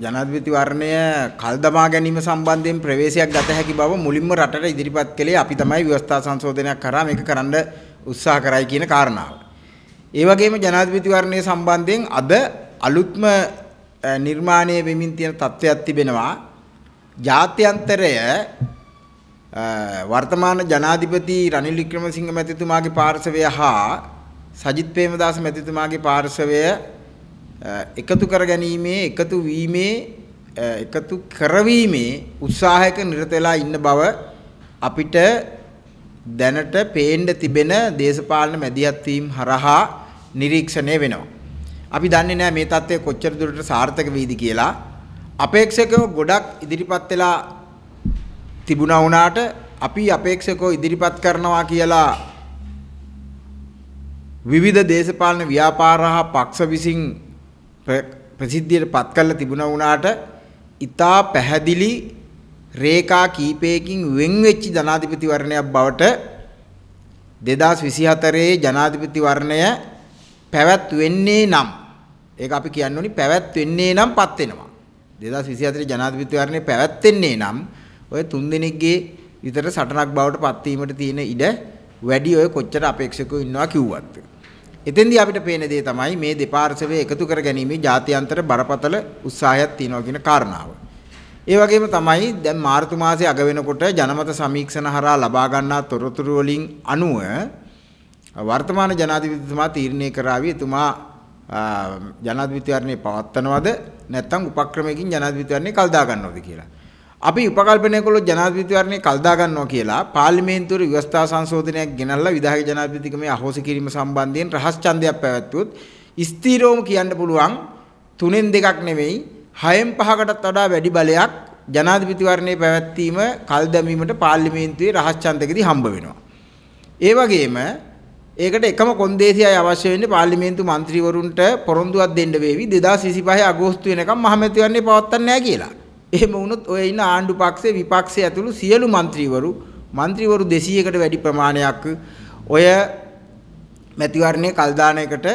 ජනාධිපති වර්ණය කල් දමා ගැනීම සම්බන්ධයෙන් ප්‍රවේශයක් ගත හැකි බව මුලින්ම රටට ඉදිරිපත් කළේ අපි තමයි ව්‍යවස්ථා සංශෝධනයක් කරා මේක කරන්න උත්සාහ කරයි කියන කාරණාව. ඒ වගේම ජනාධිපති වර්ණය සම්බන්ධයෙන් අද අලුත්ම නිර්මාණය වෙමින් තියෙන තත්ත්වයක් තිබෙනවා. ජාත්‍යන්තරය වර්තමාන ජනාධිපති රනිල් වික්‍රමසිංහ මැතිතුමාගේ පාර්ශවය හා සජිත් ප්‍රේමදාස මැතිතුමාගේ පාර්ශවය එකතු කර ගැනීමේ එකතු වීමේ එකතු කරවීමේ උත්සාහයක නිරත වෙලා ඉන්න බව අපිට දැනට පේන්න තිබෙන දේශපාලන මැදිහත් වීම හරහා නිරීක්ෂණය වෙනවා. අපි දන්නේ නැහැ මේ தත්ත්වය කොච්චර දුරට සාර්ථක වෙයිද කියලා. අපේක්ෂකව ගොඩක් ඉදිරිපත් වෙලා තිබුණා වුණාට අපි අපේක්ෂකව ඉදිරිපත් කරනවා කියලා විවිධ දේශපාලන ව්‍යාපාර හා පක්ෂ විසින් ප්‍රසිද්ධියට පත් කරලා තිබුණා වුණාට ඊතා පැහැදිලි රේඛා කීපයකින් වෙන් වෙච්ච ජනාධිපතිවරණයක් බවට 2024 ජනාධිපතිවරණය පැවැත් වෙන්නේ නම් ඒක අපි කියන්න ඕනි පැවැත් වෙන්නේ නම් පත් වෙනවා 2024 ජනාධිපතිවරණය පැවැත්වෙන්නේ නම් ඔය තුන් දිනෙකගේ විතර සටනක් බවට පත් වීමට තියෙන ඉඩ වැඩි ඔය කොච්චර අපේක්ෂකව ඉන්නවා කිව්වත්. එතෙන්දී අපිට පේන දේ තමයි මේ දෙපාර්ශවය එකතු කර ගැනීමේ ජාත්‍යන්තර බරපතල උත්සාහයක් තියෙනවා කියන කාරණාව. ඒ වගේම තමයි දැන් මාර්තු මාසයේ අග වෙනකොට ජනමත සමීක්ෂණ හරහා ලබා ගන්නා තොරතුරු වලින් අනුව වර්තමාන ජනාධිපතිතුමා තීරණය කරાવી එතුමා ජනාධිපතිවරණේ පවත්වනවද නැත්නම් උපක්‍රමයකින් ජනාධිපතිවරණේ කල් දා ගන්නවද කියලා. අපි උපකල්පනය කළොත් ජනාධිපතිවරණය කල්දා ගන්නවා කියලා පාර්ලිමේන්තුවේ ව්‍යවස්ථා සංශෝධනයක් ගෙනල්ලා විධායක ජනාධිපතිකමේ අහෝසි කිරීම සම්බන්ධයෙන් රහස් ඡන්දයක් පැවැත්වුවොත් ස්ථීරවම කියන්න පුළුවන් තුනෙන් දෙකක් නෙමෙයි හයෙන් පහකටත් වඩා වැඩි බලයක් ජනාධිපතිවරණයේ පැවැත්වීම කල් දැමීමට පාර්ලිමේන්තුවේ රහස් ඡන්දකදී හම්බ වෙනවා. ඒ වගේම ඒකට එකම කොන්දේසියයි අවශ්‍ය වෙන්නේ පාර්ලිමේන්තු මන්ත්‍රීවරුන්ට පොරොන්දුවක් දෙන්න වේවි 2025 අගෝස්තු වෙනකම් මහමැතිවරණේ පවත්වන්නේ නැහැ කියලා. එහෙම වුණොත් ඔය ඉන්න ආණ්ඩු පක්ෂේ විපක්ෂය ඇතුළු සියලු මන්ත්‍රීවරු මන්ත්‍රීවරු 200කට වැඩි ප්‍රමාණයක් ඔය මැතිවරණයේ කල්දාන එකට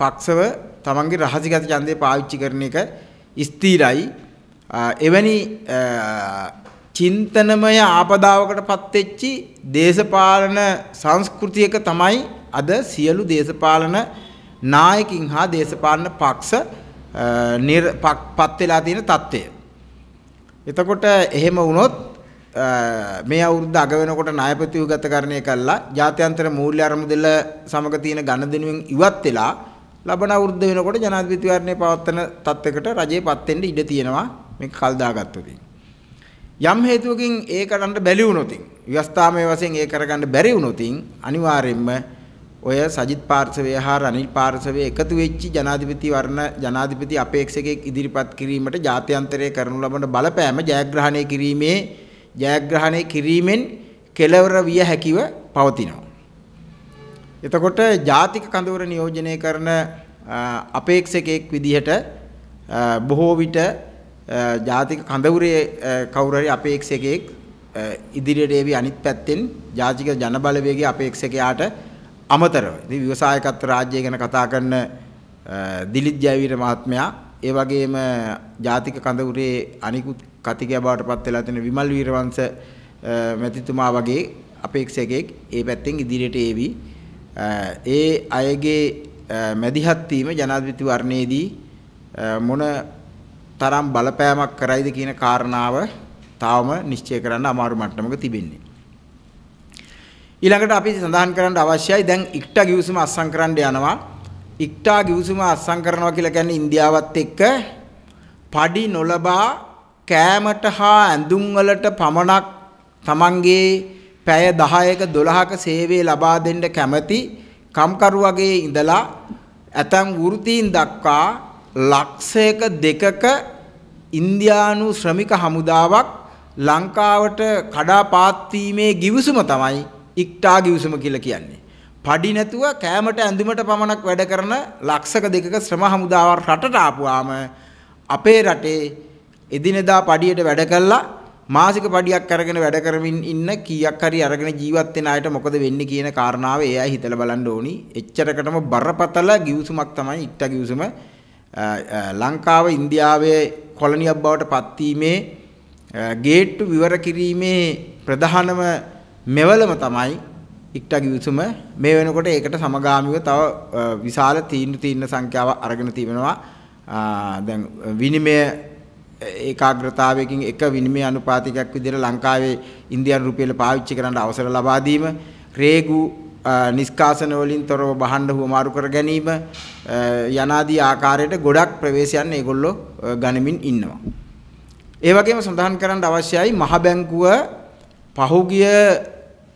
පක්ෂව තමන්ගේ රහසිගත ඡන්දය පාවිච්චි කරන එක ස්ථිරයි එවැනි චින්තනමය ආපදාවකට පත්වෙච්චි දේශපාලන සංස්කෘතියක තමයි අද සියලු දේශපාලන නායකින් හා දේශපාලන පක්ෂ පත් වෙලා තියෙන తත්වය එතකොට එහෙම වුණොත් මේ අවුරුද්ද අග වෙනකොට ණයපති උගතකරණය කළා ජාත්‍යන්තර මූල්‍ය අරමුදල සමග තියෙන ගණදෙනුවෙන් ඉවත් වෙලා ලබන අවුරුද්ද වෙනකොට ජනාධිපතිවරණය පවත්වන තත්යකට රජයේපත් වෙන්න ඉඩ තියෙනවා මේක කල් දාගත්තොත්. යම් හේතුවකින් ඒකට බැලි වුණොතින් ව්‍යවස්ථාමය වශයෙන් ඒ කරගන්න බැරි වුණොතින් අනිවාර්යයෙන්ම ඔය සජිත් පාර්ශවය හා රනිල් පාර්ශවය එකතු වෙච්චි ජනාධිපති වර්ණ ජනාධිපති අපේක්ෂකයෙක් ඉදිරිපත් කිරීමට ජාත්‍යන්තරය කරනු ලබන බලපෑම ජයග්‍රහණය කිරීමේ ජයග්‍රහණය කිරීමෙන් කෙලවර විය හැකිව පවතිනවා. එතකොට ජාතික කඳවුර නියෝජනය කරන අපේක්ෂකයෙක් විදිහට බොහෝ විට ජාතික කඳවුරේ කවුරු හරි අපේක්ෂකයෙක් ඉදිරියට ඒවි අනිත් පැත්තෙන් ජාතික ජනබලවේගයේ අපේක්ෂකයාට අමතරව ඉතින් ව්‍යවසායකත්ව රාජ්‍යය ගැන කතා කරන දිලිත් ජයවීර මහත්මයා ඒ වගේම ජාතික කඳවුරේ අනිකුත් කතිකයා බවට පත් වෙලා තියෙන විමල් වීරවංශ මැතිතුමා වගේ අපේක්ෂකයෙක් ඒ පැත්තෙන් ඉදිරියට ඒවි ඒ අයගේ මැදිහත් වීම ජනාධිපති වර්ණයේදී මොන තරම් බලපෑමක් කරයිද කියන කාරණාව තාවම නිශ්චය කරන්න අමාරු මට්ටමක තිබෙන්නේ ඊළඟට අපි සඳහන් කරන්න අවශ්‍යයි දැන් ඉක්ටා ගිවිසුම අත්සන් කරන්න යනවා. ඉක්ටා ගිවිසුම අත්සන් කරනවා කියලා කියන්නේ ඉන්දියාවත් එක්ක padi නොලබා කෑමට හා ඇඳුම් වලට පමණක් තමන්ගේ පැය 10ක 12ක සේවය ලබා දෙන්න කැමැති කම්කරුවගේ ඉඳලා ඇතම් වෘත්තීන් දක්වා ලක්ෂයක දෙකක ඉන්දියානු ශ්‍රමික හමුදාවක් ලංකාවට කඩාපාත් වීමේ ගිවිසුම තමයි ඉක්ටා ගිවිසුම කියලා කියන්නේ. පඩි නැතුව කෑමට ඇඳුමට පමණක් වැඩ කරන ලක්ෂක දෙකක ශ්‍රම හමුදාව රටට ආපුවාම අපේ රටේ එදිනෙදා පඩියට වැඩ කළා මාසික පඩියක් අරගෙන වැඩ කරමින් ඉන්න කීයක් හරි අරගෙන ජීවත් වෙන අයට මොකද වෙන්නේ කියන කාරණාව ඒ අය හිතලා බලන්න ඕනි. එච්චරකටම බරපතල ගිවිසුමක් තමයි ඉක්ටා ගිවිසුම ලංකාව ඉන්දියාවේ කොලනියක් බවට පත්වීමේ ගේට්ටු විවර කිරීමේ ප්‍රධානම මෙවලම තමයි ඉක්ටා ගිවිසුම මේ වෙනකොට ඒකට සමගාමීව තව විශාල තීන්දු තීන්න සංඛ්‍යාව අරගෙන තිබෙනවා. දැන් විනිමය ඒකාග්‍රතාවයකින් එක විනිමය අනුපාතිකයක් විදිහට ලංකාවේ ඉන්දියානු රුපියල පාවිච්චි කරන්න අවසර ලබා දීම, රේගු නිෂ්කාසන වලින් තොරව බහඬ හුවමාරු කර ගැනීම යනාදී ආකාරයට ගොඩක් ප්‍රවේශයන් ඒගොල්ලෝ ගනිමින් ඉන්නවා. ඒ වගේම සඳහන් කරන්න අවශ්‍යයි මහ බැංකුව පහුගිය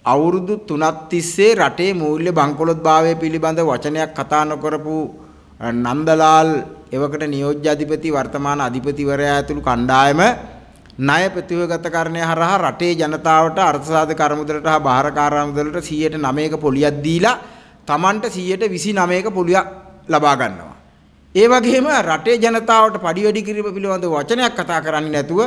අවුරුදු 3ක් තිස්සේ රටේ මූල්‍ය බංකොලොත් භාවය පිළිබඳ වචනයක් කතා නොකරපු නන්දලාල් එවකට නියෝජ්‍ය අධිපති වර්තමාන අධිපතිවරයා ඇතුළු කණ්ඩායම ණය ප්‍රතිවගතකරණය හරහා රටේ ජනතාවට අර්ථසාධක අරමුදලට හා බාහරකාර අරමුදලට 109ක පොලියක් දීලා Tamanට 129ක පොලියක් ලබා ගන්නවා. ඒ වගේම රටේ ජනතාවට පඩි වැඩි කිරීම පිළිබඳ වචනයක් කතා කරන්නේ නැතුව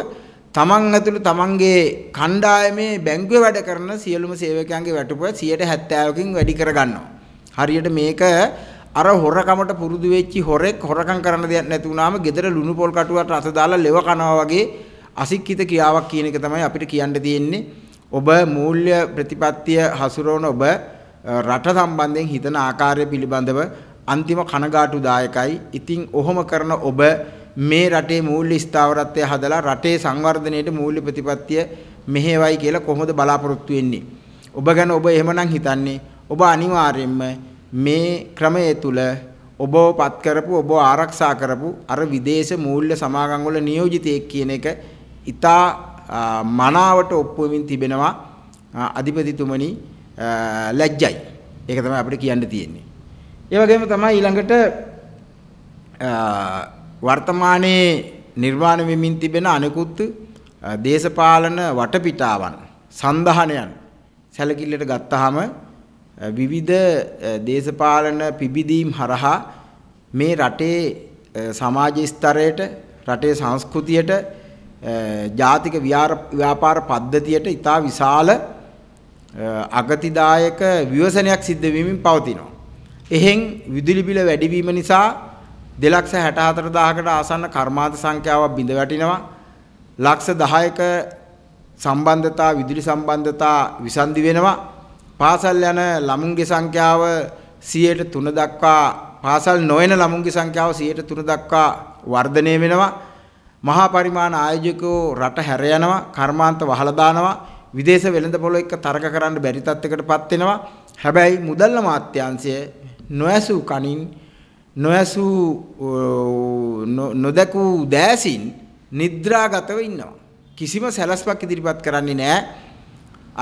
තමන් ඇතුළු තමන්ගේ කණ්ඩායමේ බැංකුවේ වැඩ කරන සියලුම සේවකයන්ගේ වැටුප 70%කින් වැඩි කරගන්නවා. හරියට මේක අර හොරකමට පුරුදු වෙච්චි හොරෙක් හොරකම් කරන දෙයක් නැති වුනාම gedara ලුණු පොල් කටුවට රස දාලා ලෙව කනවා වගේ අසික්කිත ක්‍රියාවක් කියන එක තමයි අපිට කියන්න තියෙන්නේ. ඔබ මූල්‍ය ප්‍රතිපත්තිය හසුරවන ඔබ රට සම්බන්ධයෙන් හිතන ආකාරය පිළිබඳව අන්තිම කනගාටුදායකයි. ඉතින් ඔහොම කරන ඔබ මේ රටේ මූල්‍ය ස්ථාවරත්වය හදලා රටේ සංවර්ධනයේ මූල්‍ය ප්‍රතිපත්තිය මෙහෙවයි කියලා කොහොමද බලාපොරොත්තු වෙන්නේ? ඔබ ගැන ඔබ එහෙමනම් හිතන්නේ ඔබ අනිවාර්යයෙන්ම මේ ක්‍රමයේ තුල ඔබව පත් කරපු ඔබ ආරක්ෂා කරපු අර විදේශ මූල්‍ය සමාගම් වල නියෝජිතයෙක් කියන එක ඉතා මනාවට ඔප්පු වෙමින් තිබෙනවා අධිපතිතුමනි ලැජ්ජයි. ඒක තමයි අපිට කියන්න තියෙන්නේ. ඒ වගේම තමයි ඊළඟට වර්තමානයේ නිර්මාණ වෙමින් තිබෙන අනෙකුත් දේශපාලන වටපිටාවන් සඳහනයන් සැලකිල්ලට ගත්තාම විවිධ දේශපාලන පිබිදීම් හරහා මේ රටේ සමාජ ස්තරයට රටේ සංස්කෘතියට ජාතික ව්‍යාපාර පද්ධතියට ඉතා විශාල අගතිදායක විවසනයක් සිද්ධ වෙමින් පවතිනවා. එහෙන් විදුලි බිල වැඩිවීම නිසා දෙලක්ෂ 64000කට ආසන්න කර්මාන්ත සංඛ්‍යාවක් බිඳ වැටිනවා. ලක්ෂ 10ක සම්බන්ධතා විදුලි සම්බන්ධතා විසන්දි වෙනවා. පාසල් යන ළමුන්ගේ සංඛ්‍යාව 100ට දක්වා පාසල් නොයන ළමුන්ගේ සංඛ්‍යාව 100ට දක්වා වර්ධනය වෙනවා. මහා පරිමාණ ආයෝජකෝ රට හැර යනවා කර්මාන්ත වහලා දානවා විදේශ වෙළඳ පොළ එක්ක තරක කරන්න බැරි තත්යකටපත් වෙනවා හැබැයි මුදල් මාත්‍යාංශය නොඇසූ කණින් නොයසූ නොදැකූ දෑසින් නිද්‍රාගතව ඉන්නවා. කිසිම සැලස්පක් ඉදිරිපත් කරන්නේ නෑ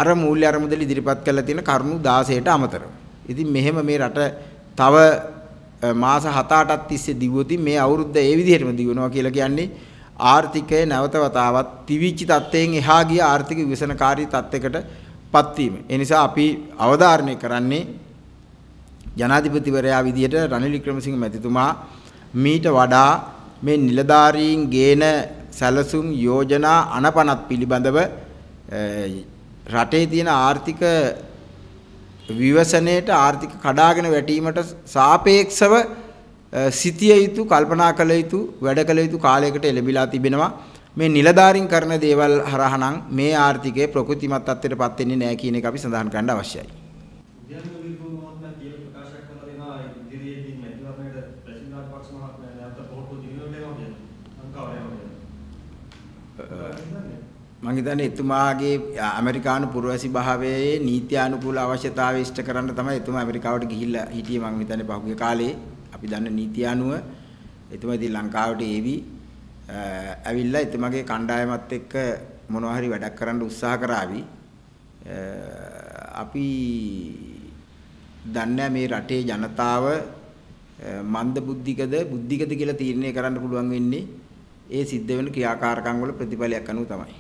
අර මූල්‍ය අරමුදල ඉදිරිපත් කරලා තියෙන කරුණු 16ට අමතරව. ඉතින් මෙහෙම මේ රට තව මාස 7-8ක් තිස්සේ දිවුවොතින් මේ අවුරුද්ද ඒ විදිහටම දිවනවා කියලා කියන්නේ ආර්ථිකය නැවත වතාවක් තිවිච්ච තත්ත්වයෙන් එහා ගිය ආර්ථික විසනකාරී තත්යකට පත්වීම. ඒ නිසා අපි අවධාරණය කරන්නේ ජනාධිපතිවරයා විදිහට රනිල් වික්‍රමසිංහ මැතිතුමා මීට වඩා මේ නිලධාරීන් ගේන සැලසුම් යෝජනා අනපනත් පිළිබඳව රටේ තියෙන ආර්ථික විවසනයට ආර්ථික කඩාගෙන වැටීමට සාපේක්ෂව සිතිය යුතු කල්පනා කළ යුතු වැඩ කළ යුතු කාලයකට එළඹිලා තිබෙනවා මේ නිලධාරින් කරන දේවල් හරහා මේ ආර්ථිකය ප්‍රකෘතිමත් තත්ත්වයට පත් වෙන්නේ නැහැ කියන එක අපි සඳහන් කරන්න අවශ්‍යයි. මම හිතන්නේ එතුමාගේ ඇමරිකානු පුරවැසි භාවයේ නීත්‍යානුකූල අවශ්‍යතාවය ඉෂ්ට කරන්න තමයි එතුමා ඇමරිකාවට ගිහිල්ලා හිටියේ මම හිතන්නේ පහුගිය කාලේ අපි දන්න නීති අනුව එතුමා ඉතින් ලංකාවට ඒවි ඇවිල්ලා එතුමාගේ කණ්ඩායමත් එක්ක මොනවා හරි වැඩක් කරන්න උත්සාහ කරાવી අපි දන්නේ මේ රටේ ජනතාව මන්ද බුද්ධිකද බුද්ධිකද කියලා තීරණය කරන්න පුළුවන් වෙන්නේ ඒ සිද්ධ වෙන ක්‍රියාකාරකම් වල ප්‍රතිඵලයක් අනුව තමයි.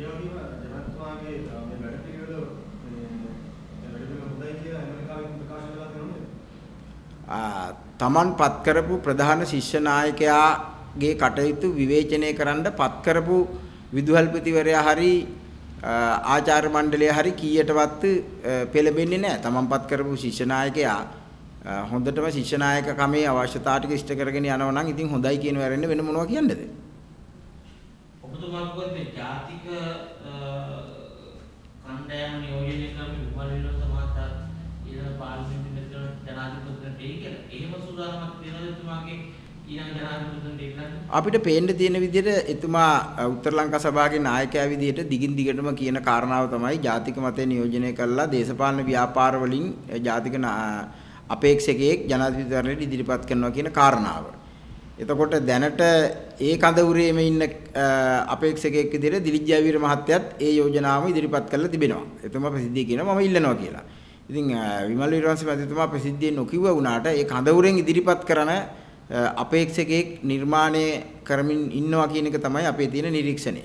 ඒ වගේම ජනත්වාගේ මේ වැඩ පිළිවෙල මේ වැඩ පිළිවෙල හොඳයි කියලා ඇමරිකාවෙන් ප්‍රකාශ කළා කියන්නේ. ආ තමන්පත් කරපු ප්‍රධාන ශිෂ්‍ය නායකයාගේ කටයුතු විවේචනය කරන්න පත් කරපු විදුහල්පතිවරයා හරි ආචාර්ය මණ්ඩලය හරි කීයටවත් පෙළඹෙන්නේ නැහැ. තමන්පත් කරපු ශිෂ්‍ය නායකයා හොඳටම ශිෂ්‍ය නායක කමේ අවශ්‍යතාව ටික ඉෂ්ට කරගෙන යනවා නම් ඉතින් හොඳයි කියන වැරෙන්න වෙන මොනවා කියන්නේද? ඔබතුමා කිව්වද මේ ජාතික කණ්ඩායම නියෝජනය කරපු විමල් විනෝද සමාජතා ඊළඟ පාර්ලිමේන්තු මැතිවරණ ජනාධිපතිතුමා දෙයි කියලා. එහෙම සූදානමක් තියෙනවද එතුමාගේ ඊළඟ ජනාධිපතිතුමා දෙන්න? අපිට පේන්න තියෙන විදිහට එතුමා උත්තර ලංකා සභාවේ නායකයා විදිහට දිගින් දිගටම කියන කාරණාව තමයි ජාතික මතය නියෝජනය කරලා දේශපාලන ව්‍යාපාර වලින් ජාතික අපේක්ෂකයෙක් ජනාධිපතිවරණයට ඉදිරිපත් කරනවා කියන කාරණාව. එතකොට දැනට ඒ කඳවුරේම ඉන්න අපේක්ෂකයෙක් විදිහට දිලිජ්ජාවීර මහත්තයත් ඒ යෝජනාවම ඉදිරිපත් කරලා තිබෙනවා. එතුමා ප්‍රසිද්ධිය කියනවා මම ඉල්ලනවා කියලා. ඉතින් විමල් විරවංශ මැතිතුමා ප්‍රසිද්ධිය නොකිව වුණාට ඒ කඳවුරෙන් ඉදිරිපත් කරන අපේක්ෂකයෙක් නිර්මාණය කරමින් ඉන්නවා කියන එක තමයි අපේ තියෙන නිරීක්ෂණය.